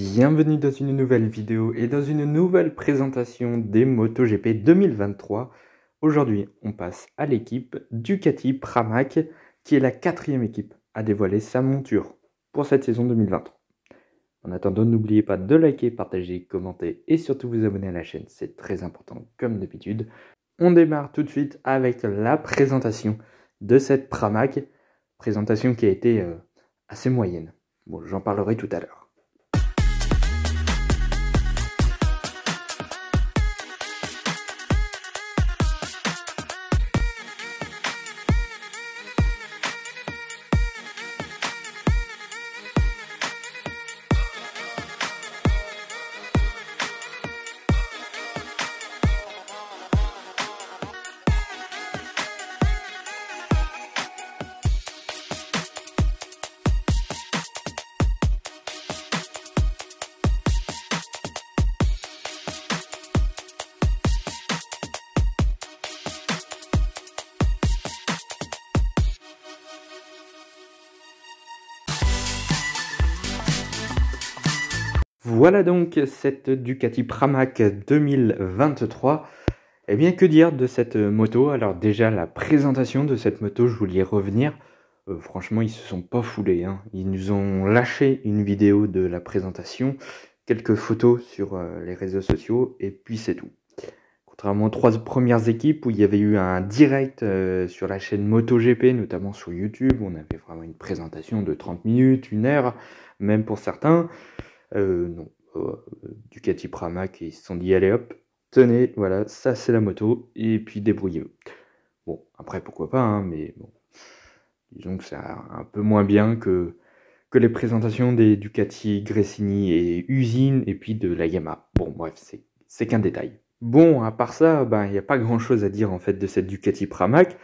Bienvenue dans une nouvelle vidéo et dans une nouvelle présentation des MotoGP 2023. Aujourd'hui, on passe à l'équipe Ducati Pramac, qui est la quatrième équipe à dévoiler sa monture pour cette saison 2023. En attendant, n'oubliez pas de liker, partager, commenter et surtout vous abonner à la chaîne, c'est très important comme d'habitude. On démarre tout de suite avec la présentation de cette Pramac, présentation qui a été euh, assez moyenne. Bon, j'en parlerai tout à l'heure. Voilà donc cette Ducati Pramac 2023. et eh bien, que dire de cette moto Alors déjà, la présentation de cette moto, je voulais y revenir. Euh, franchement, ils se sont pas foulés. Hein. Ils nous ont lâché une vidéo de la présentation, quelques photos sur euh, les réseaux sociaux, et puis c'est tout. Contrairement aux trois premières équipes où il y avait eu un direct euh, sur la chaîne MotoGP, notamment sur YouTube, on avait vraiment une présentation de 30 minutes, une heure, même pour certains. Euh, non, oh, euh, Ducati Pramac, ils se sont dit allez hop, tenez, voilà, ça c'est la moto, et puis débrouillez-vous. Bon, après pourquoi pas, hein, mais bon, disons que c'est un peu moins bien que, que les présentations des Ducati, Gressini et Usine, et puis de la Yamaha. Bon, bref, c'est qu'un détail. Bon, à part ça, ben, il n'y a pas grand chose à dire en fait de cette Ducati Pramac.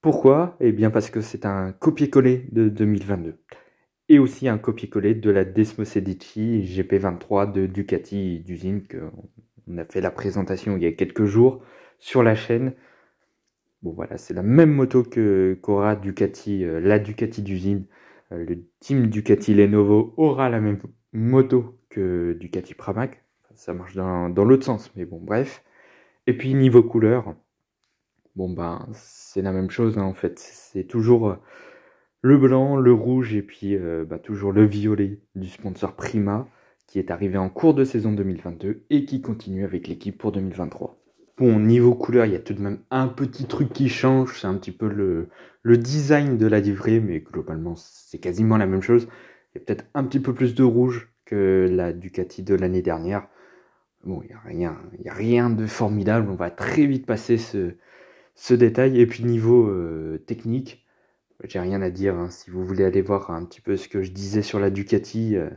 Pourquoi Eh bien parce que c'est un copier-coller de 2022 et aussi un copier-coller de la Desmosedici Sedici GP23 de Ducati d'usine qu'on a fait la présentation il y a quelques jours sur la chaîne. Bon voilà, c'est la même moto que qu'aura Ducati, euh, la Ducati d'usine. Euh, le team Ducati Lenovo aura la même moto que Ducati Pramac. ça marche dans, dans l'autre sens, mais bon bref. Et puis niveau couleur, bon ben c'est la même chose hein, en fait. C'est toujours le blanc, le rouge et puis euh, bah, toujours le violet du sponsor Prima qui est arrivé en cours de saison 2022 et qui continue avec l'équipe pour 2023. Bon, niveau couleur, il y a tout de même un petit truc qui change, c'est un petit peu le, design de la livrée, mais globalement c'est quasiment la même chose. Il y a peut-être un petit peu plus de rouge que la Ducati de l'année dernière. Bon, il n'y a, rien, a rien de formidable, on va très vite passer ce, détail. Et puis niveau euh, technique, j'ai rien à dire. Hein. Si vous voulez aller voir un petit peu ce que je disais sur la Ducati, euh,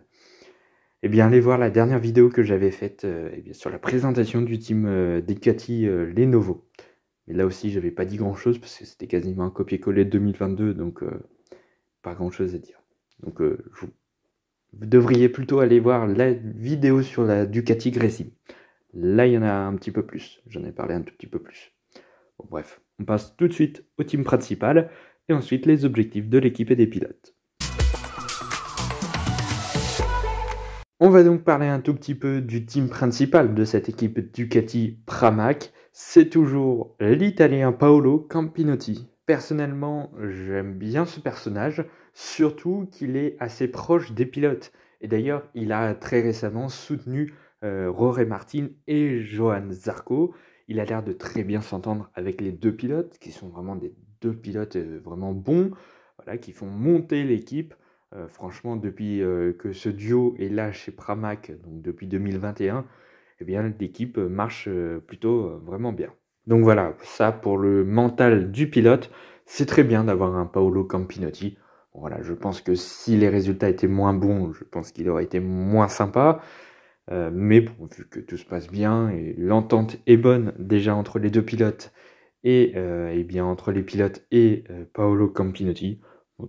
eh bien allez voir la dernière vidéo que j'avais faite euh, eh bien, sur la présentation du team euh, Ducati Ducati Lenovo. Mais là aussi, j'avais pas dit grand chose parce que c'était quasiment un copier-coller 2022, donc pas grand chose à dire. Donc vous, devriez plutôt aller voir la vidéo sur la Ducati Gracie. Là, il y en a un petit peu plus. J'en ai parlé un tout petit peu plus. bref, on passe tout de suite au team principal et ensuite les objectifs de l'équipe et des pilotes. On va donc parler un tout petit peu du team principal de cette équipe Ducati Pramac. C'est toujours l'Italien Paolo Campinotti. Personnellement, j'aime bien ce personnage, surtout qu'il est assez proche des pilotes. Et d'ailleurs, il a très récemment soutenu euh, Roré Martin et Johan Zarco. Il a l'air de très bien s'entendre avec les deux pilotes, qui sont vraiment des deux pilotes euh, vraiment bons, voilà, qui font monter l'équipe. Euh, franchement, depuis euh, que ce duo est là chez Pramac, donc depuis 2021, eh bien l'équipe marche plutôt vraiment bien. Donc voilà, ça pour le mental du pilote, c'est très bien d'avoir un Paolo Campinotti. voilà, je pense que si les résultats étaient moins bons, je pense qu'il aurait été moins sympa. mais bon, vu que tout se passe bien et l'entente est bonne déjà entre les deux pilotes et, euh, eh bien entre les pilotes et euh, Paolo Campinotti,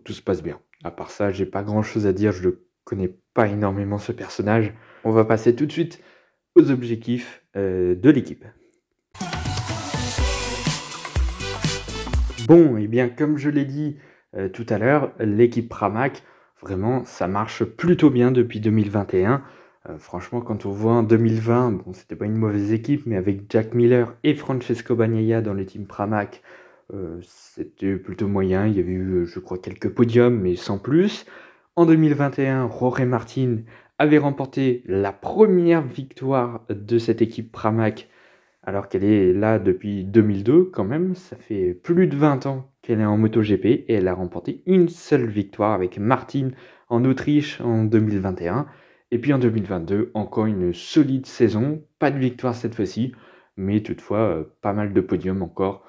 tout se passe bien. À part ça, j'ai pas grand chose à dire, je ne connais pas énormément ce personnage. On va passer tout de suite aux objectifs euh, de l'équipe. Bon, et eh bien comme je l'ai dit tout à l'heure, l'équipe Pramac, vraiment, ça marche plutôt bien depuis 2021. Euh, franchement, quand on voit en 2020, bon, c'était pas une mauvaise équipe, mais avec Jack Miller et Francesco Bagnaia dans le team Pramac, euh, c'était plutôt moyen. Il y avait eu, euh, je crois, quelques podiums, mais sans plus. En 2021, Rory Martin avait remporté la première victoire de cette équipe Pramac, alors qu'elle est là depuis 2002 quand même. Ça fait plus de 20 ans qu'elle est en MotoGP et elle a remporté une seule victoire avec Martin en Autriche en 2021. Et puis en 2022, encore une solide saison, pas de victoire cette fois-ci, mais toutefois euh, pas mal de podiums encore.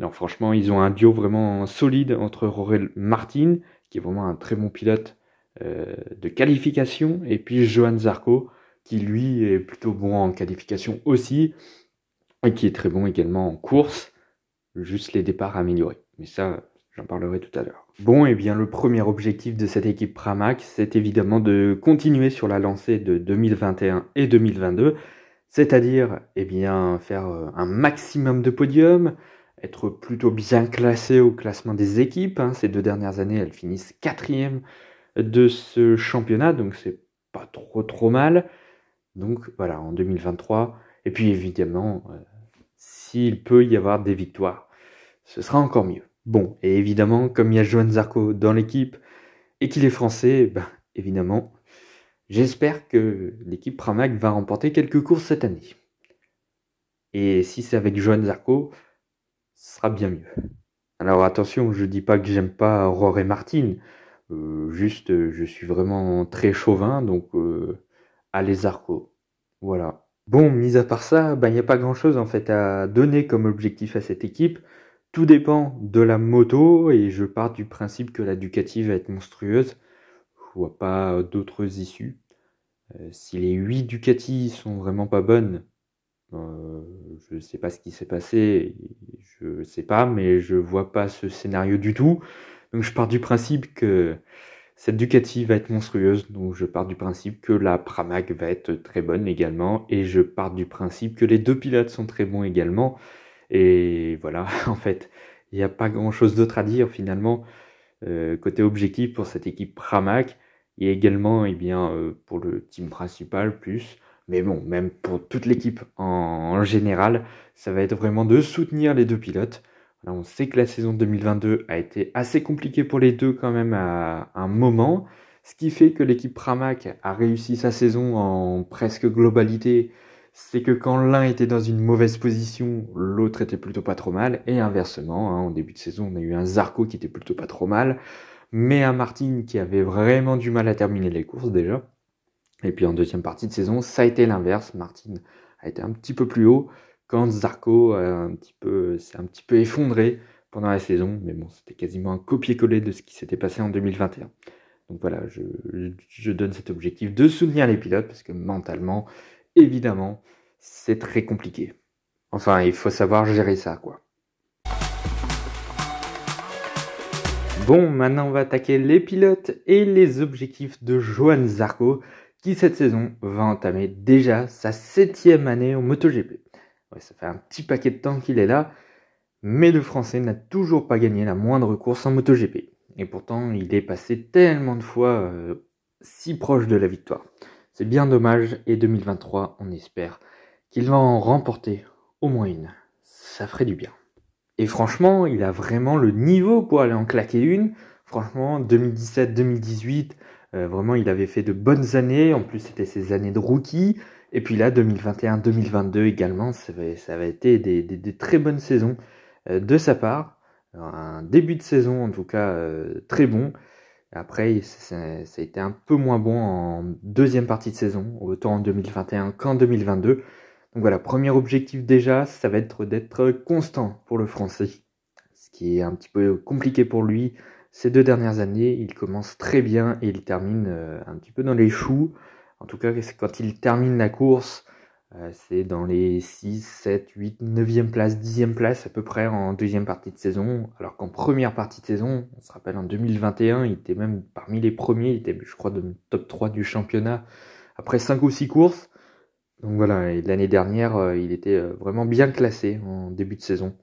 Alors franchement, ils ont un duo vraiment solide entre Rory Martin, qui est vraiment un très bon pilote euh, de qualification, et puis Johan Zarco, qui lui est plutôt bon en qualification aussi, et qui est très bon également en course, juste les départs améliorés. Mais ça, j'en parlerai tout à l'heure. Bon, et eh bien le premier objectif de cette équipe Pramac, c'est évidemment de continuer sur la lancée de 2021 et 2022, c'est-à-dire eh bien faire euh, un maximum de podiums, être plutôt bien classé au classement des équipes. Hein. Ces deux dernières années, elles finissent quatrième de ce championnat, donc c'est pas trop trop mal. Donc voilà, en 2023, et puis évidemment, euh, s'il peut y avoir des victoires, ce sera encore mieux. Bon, et évidemment, comme il y a Johan Zarco dans l'équipe et qu'il est français, ben, évidemment, j'espère que l'équipe Pramac va remporter quelques courses cette année. Et si c'est avec Johan Zarco, ce sera bien mieux. Alors attention, je dis pas que j'aime pas Aurore et Martine. Euh, juste, je suis vraiment très chauvin, donc euh, allez Zarco. Voilà. Bon, mis à part ça, ben, il n'y a pas grand chose en fait à donner comme objectif à cette équipe. Tout dépend de la moto et je pars du principe que la Ducati va être monstrueuse. Je vois pas euh, d'autres issues. Euh, si les 8 Ducati sont vraiment pas bonnes, je euh, je sais pas ce qui s'est passé, je sais pas, mais je vois pas ce scénario du tout. Donc je pars du principe que cette Ducati va être monstrueuse, donc je pars du principe que la Pramac va être très bonne également, et je pars du principe que les deux pilotes sont très bons également. Et voilà, en fait, il n'y a pas grand-chose d'autre à dire finalement euh, côté objectif pour cette équipe Pramac et également et eh bien, euh, pour le team principal plus. Mais bon, même pour toute l'équipe en, général, ça va être vraiment de soutenir les deux pilotes. on sait que la saison 2022 a été assez compliquée pour les deux quand même à un moment, ce qui fait que l'équipe Pramac a réussi sa saison en presque globalité c'est que quand l'un était dans une mauvaise position, l'autre était plutôt pas trop mal, et inversement, En hein, début de saison, on a eu un Zarco qui était plutôt pas trop mal, mais un Martin qui avait vraiment du mal à terminer les courses déjà. Et puis en deuxième partie de saison, ça a été l'inverse, Martin a été un petit peu plus haut, quand Zarco s'est un petit peu effondré pendant la saison, mais bon, c'était quasiment un copier-coller de ce qui s'était passé en 2021. Donc voilà, je, je donne cet objectif de soutenir les pilotes, parce que mentalement, évidemment, c'est très compliqué. Enfin, il faut savoir gérer ça, quoi. Bon, maintenant on va attaquer les pilotes et les objectifs de Joan Zarco, qui cette saison va entamer déjà sa septième année en MotoGP. Ouais, ça fait un petit paquet de temps qu'il est là, mais le Français n'a toujours pas gagné la moindre course en MotoGP. Et pourtant, il est passé tellement de fois euh, si proche de la victoire. C'est bien dommage et 2023, on espère qu'il va en remporter au moins une. Ça ferait du bien. Et franchement, il a vraiment le niveau pour aller en claquer une. Franchement, 2017-2018, euh, vraiment, il avait fait de bonnes années. En plus, c'était ses années de rookie. Et puis là, 2021-2022 également, ça avait, ça été des, très bonnes saisons euh, de sa part. un début de saison, en tout cas, euh, très bon. Après, ça a été un peu moins bon en deuxième partie de saison, autant en 2021 qu'en 2022. Donc voilà, premier objectif déjà, ça va être d'être constant pour le français. Ce qui est un petit peu compliqué pour lui. Ces deux dernières années, il commence très bien et il termine euh, un petit peu dans les choux. En tout cas, quand il termine la course, euh, c'est dans les 6, 7, 8, 9e place, 10e place à peu près en deuxième partie de saison. Alors qu'en première partie de saison, on se rappelle en 2021, il était même parmi les premiers, il était je crois dans le top 3 du championnat après 5 ou 6 courses. Donc voilà, et l'année dernière, euh, il était euh, vraiment bien classé en début de saison.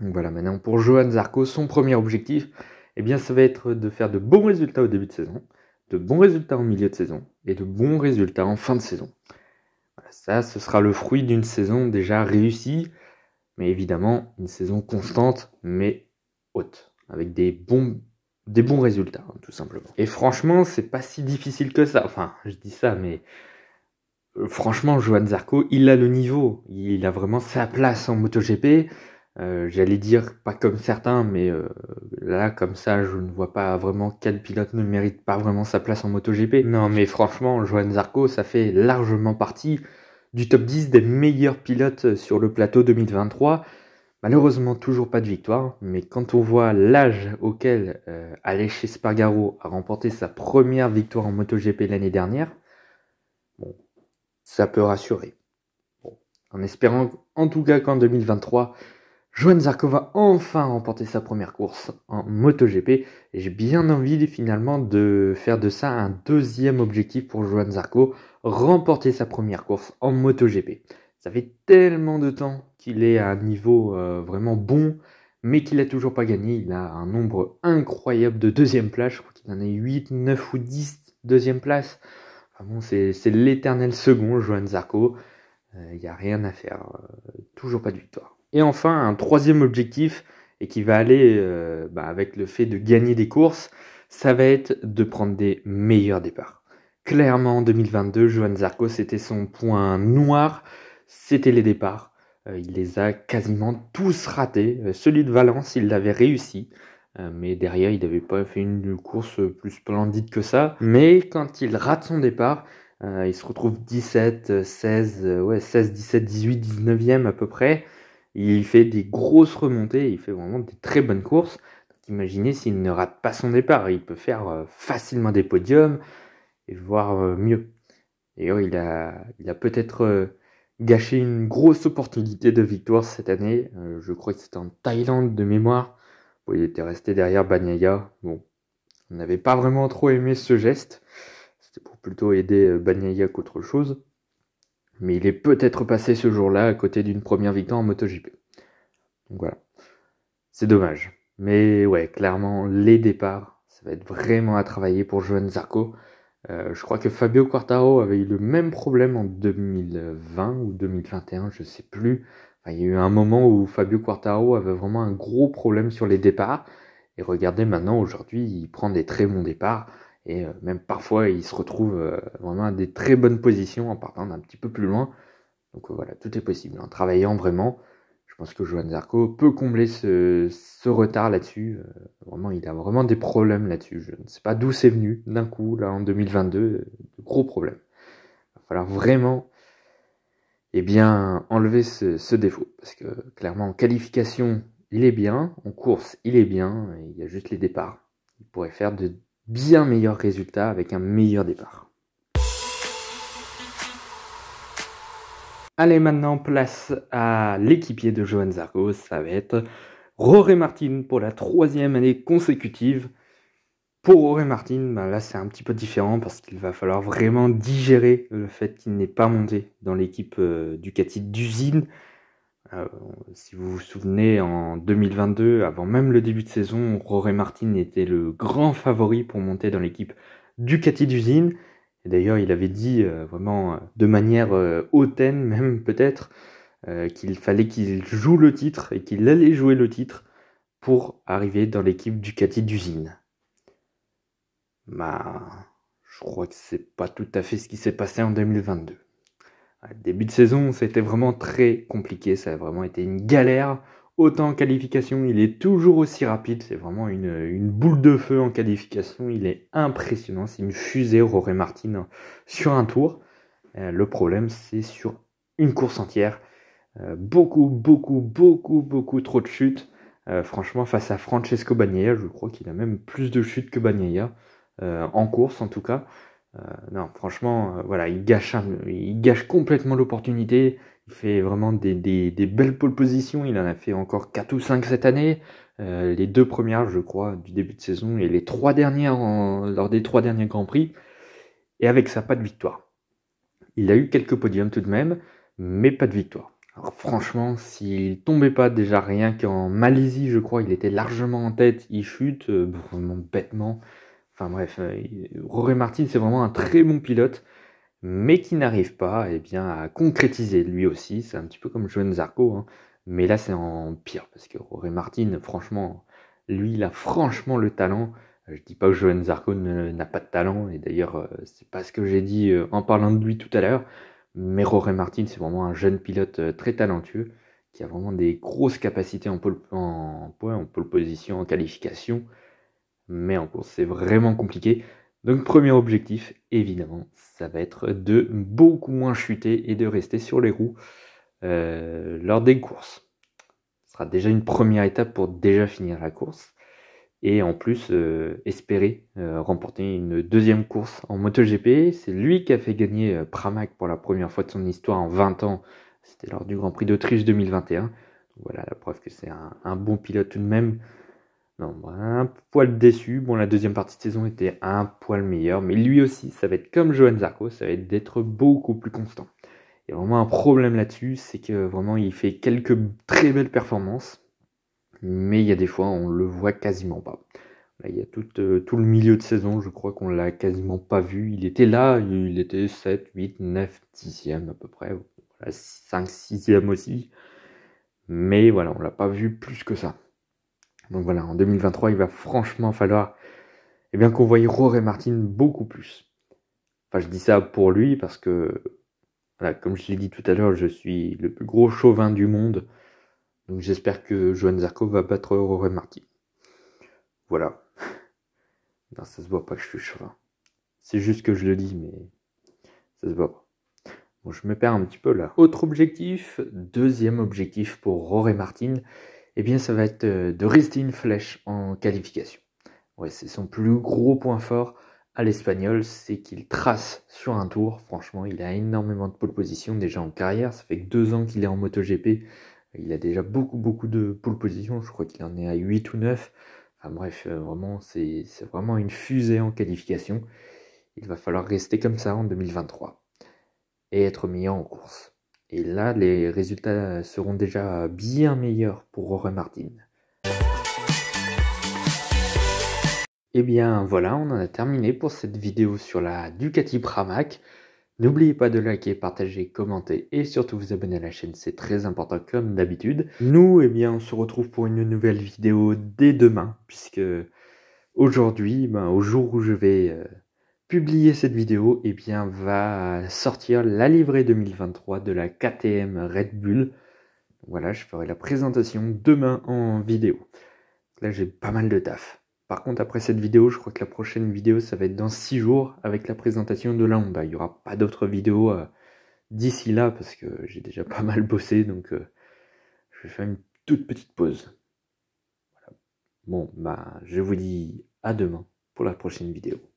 Donc voilà, maintenant pour Johan Zarco, son premier objectif, eh bien ça va être de faire de bons résultats au début de saison, de bons résultats en milieu de saison et de bons résultats en fin de saison. Ça, ce sera le fruit d'une saison déjà réussie, mais évidemment une saison constante, mais haute, avec des bons, des bons résultats, hein, tout simplement. Et franchement, c'est pas si difficile que ça. Enfin, je dis ça, mais euh, franchement, Joan Zarco, il a le niveau, il a vraiment sa place en MotoGP. Euh, j'allais dire pas comme certains, mais euh, là comme ça, je ne vois pas vraiment quel pilote ne mérite pas vraiment sa place en MotoGP. Non, mais franchement, Joan Zarco, ça fait largement partie du top 10 des meilleurs pilotes euh, sur le plateau 2023. Malheureusement, toujours pas de victoire, mais quand on voit l'âge auquel euh, Espargaro Spargaro a remporté sa première victoire en MotoGP l'année dernière, bon, ça peut rassurer. en espérant en tout cas qu'en 2023, Joan Zarco va enfin remporter sa première course en MotoGP, et j'ai bien envie finalement de faire de ça un deuxième objectif pour Joan Zarco, remporter sa première course en MotoGP. Ça fait tellement de temps qu'il est à un niveau euh, vraiment bon, mais qu'il n'a toujours pas gagné. Il a un nombre incroyable de deuxième place. Je crois qu'il en a 8, 9 ou 10 deuxième place. c'est l'éternel second, Johan Zarco. Euh, il n'y a rien à faire. Euh, toujours pas de victoire. Et enfin, un troisième objectif, et qui va aller bah, avec le fait de gagner des courses, ça va être de prendre des meilleurs départs clairement en 2022, Johan Zarco, c'était son point noir, c'était les départs. Euh, il les a quasiment tous ratés. Euh, celui de Valence, il l'avait réussi. Euh, mais derrière, il n'avait pas fait une course plus splendide que ça. Mais quand il rate son départ, il se retrouve 17, 16, ouais, 16, 17, 18, 19e à peu près. Il fait des grosses remontées, il fait vraiment des très bonnes courses. imaginez s'il ne rate pas son départ, il peut faire facilement des podiums, et voir euh, mieux. Et oh, il a, il a peut-être euh, gâché une grosse opportunité de victoire cette année. Euh, je crois que c'était en Thaïlande de mémoire. où il était resté derrière Banyaya. Bon, on n'avait pas vraiment trop aimé ce geste. C'était pour plutôt aider Banyaya qu'autre chose. Mais il est peut-être passé ce jour-là à côté d'une première victoire en MotoGP. Donc voilà. C'est dommage. Mais ouais, clairement, les départs, ça va être vraiment à travailler pour Johan Zarco. Euh, je crois que Fabio Quartaro avait eu le même problème en 2020 ou 2021, je ne sais plus. il y a eu un moment où Fabio Quartaro avait vraiment un gros problème sur les départs. Et regardez maintenant, aujourd'hui, il prend des très bons départs. Et euh, même parfois, il se retrouve euh, vraiment à des très bonnes positions en partant d'un petit peu plus loin. Donc voilà, tout est possible. En travaillant vraiment, je pense que Johan Zarco peut combler ce, retard là-dessus. Euh, vraiment, il a vraiment des problèmes là-dessus. Je ne sais pas d'où c'est venu d'un coup, là en 2022, euh, de gros problèmes. Il va falloir vraiment eh bien, enlever ce, ce, défaut. Parce que clairement, en qualification, il est bien. En course, il est bien. Il y a juste les départs. Il pourrait faire de bien meilleurs résultats avec un meilleur départ. Allez, maintenant, place à l'équipier de Johan Zargo. Ça va être Roré Martin pour la troisième année consécutive. Pour Roré Martin, ben là, c'est un petit peu différent parce qu'il va falloir vraiment digérer le fait qu'il n'est pas monté dans l'équipe du euh, Ducati d'usine. Euh, si vous vous souvenez, en 2022, avant même le début de saison, Roré Martin était le grand favori pour monter dans l'équipe Ducati d'usine. Et d'ailleurs, il avait dit euh, vraiment euh, de manière euh, hautaine même peut-être qu'il fallait qu'il joue le titre et qu'il allait jouer le titre pour arriver dans l'équipe du Ducati d'usine. Bah, je crois que c'est pas tout à fait ce qui s'est passé en 2022. début de saison, c'était vraiment très compliqué, ça a vraiment été une galère. Autant en qualification, il est toujours aussi rapide. C'est vraiment une, boule de feu en qualification. Il est impressionnant. C'est une fusée, Rory Martin, sur un tour. Euh, le problème, c'est sur une course entière. Euh, beaucoup, beaucoup, beaucoup, beaucoup trop de chutes. Euh, franchement, face à Francesco Bagnaia, je crois qu'il a même plus de chutes que Bagnaia, en course en tout cas. non, franchement, voilà, il gâche, il gâche complètement l'opportunité. Il fait vraiment des, belles pole positions. Il en a fait encore 4 ou 5 cette année. Euh, les deux premières, je crois, du début de saison et les trois dernières lors des trois derniers Grands Prix. Et avec ça, pas de victoire. Il a eu quelques podiums tout de même, mais pas de victoire. franchement, s'il tombait pas déjà rien qu'en Malaisie, je crois, il était largement en tête, il chute euh, vraiment bêtement. Enfin bref, euh, Rory Martin, c'est vraiment un très bon pilote mais qui n'arrive pas eh bien, à concrétiser lui aussi. C'est un petit peu comme Joan Zarco, hein. mais là c'est en pire, parce que Rory Martin, franchement, lui, il a franchement le talent. Je ne dis pas que Joan Zarco n'a pas de talent, et d'ailleurs, euh, c'est pas ce que j'ai dit euh, en parlant de lui tout à l'heure, mais Rory Martin, c'est vraiment un jeune pilote euh, très talentueux, qui a vraiment des grosses capacités en pole, en pole position, en qualification, mais en course, c'est vraiment compliqué. Donc premier objectif, évidemment, ça va être de beaucoup moins chuter et de rester sur les roues euh, lors des courses. Ce sera déjà une première étape pour déjà finir la course. Et en plus, euh, espérer euh, remporter une deuxième course en MotoGP. C'est lui qui a fait gagner Pramac pour la première fois de son histoire en 20 ans. C'était lors du Grand Prix d'Autriche 2021. voilà la preuve que c'est un, bon pilote tout de même. Non, un poil déçu. Bon, la deuxième partie de saison était un poil meilleure, mais lui aussi, ça va être comme Johan Zarco, ça va être d'être beaucoup plus constant. Il y a vraiment un problème là-dessus, c'est que vraiment il fait quelques très belles performances, mais il y a des fois on le voit quasiment pas. Là, il y a tout, euh, tout le milieu de saison, je crois qu'on l'a quasiment pas vu. Il était là, il était 7, 8, 9, 10e à peu près, voilà, 5, 6e aussi. Mais voilà, on l'a pas vu plus que ça. Donc voilà, en 2023, il va franchement falloir eh bien, qu'on voie Rory Martin beaucoup plus. Enfin, je dis ça pour lui parce que, voilà, comme je l'ai dit tout à l'heure, je suis le plus gros chauvin du monde. Donc j'espère que Johan Zarco va battre Rory Martin. Voilà. Non, ça se voit pas que je suis chauvin. C'est juste que je le dis, mais ça se voit pas. Bon, je me perds un petit peu là. Autre objectif, deuxième objectif pour Rory Martin, eh bien ça va être euh, de rester une flèche en qualification. Ouais, c'est son plus gros point fort à l'espagnol, c'est qu'il trace sur un tour. Franchement, il a énormément de pole position déjà en carrière. Ça fait deux ans qu'il est en MotoGP. Il a déjà beaucoup, beaucoup de pole position. Je crois qu'il en est à 8 ou 9. Enfin, bref, euh, vraiment, c'est vraiment une fusée en qualification. Il va falloir rester comme ça en 2023 et être mis en course. Et là, les résultats seront déjà bien meilleurs pour Rory Martin. Et eh bien voilà, on en a terminé pour cette vidéo sur la Ducati Pramac. N'oubliez pas de liker, partager, commenter et surtout vous abonner à la chaîne, c'est très important comme d'habitude. Nous, eh bien, on se retrouve pour une nouvelle vidéo dès demain, puisque aujourd'hui, ben, au jour où je vais... Euh, publier cette vidéo, et eh bien, va sortir la livrée 2023 de la KTM Red Bull. Voilà, je ferai la présentation demain en vidéo. Là, j'ai pas mal de taf. Par contre, après cette vidéo, je crois que la prochaine vidéo, ça va être dans 6 jours avec la présentation de la Honda. Il n'y aura pas d'autres vidéos euh, d'ici là parce que j'ai déjà pas mal bossé, donc euh, je vais faire une toute petite pause. Bon, bah, je vous dis à demain pour la prochaine vidéo.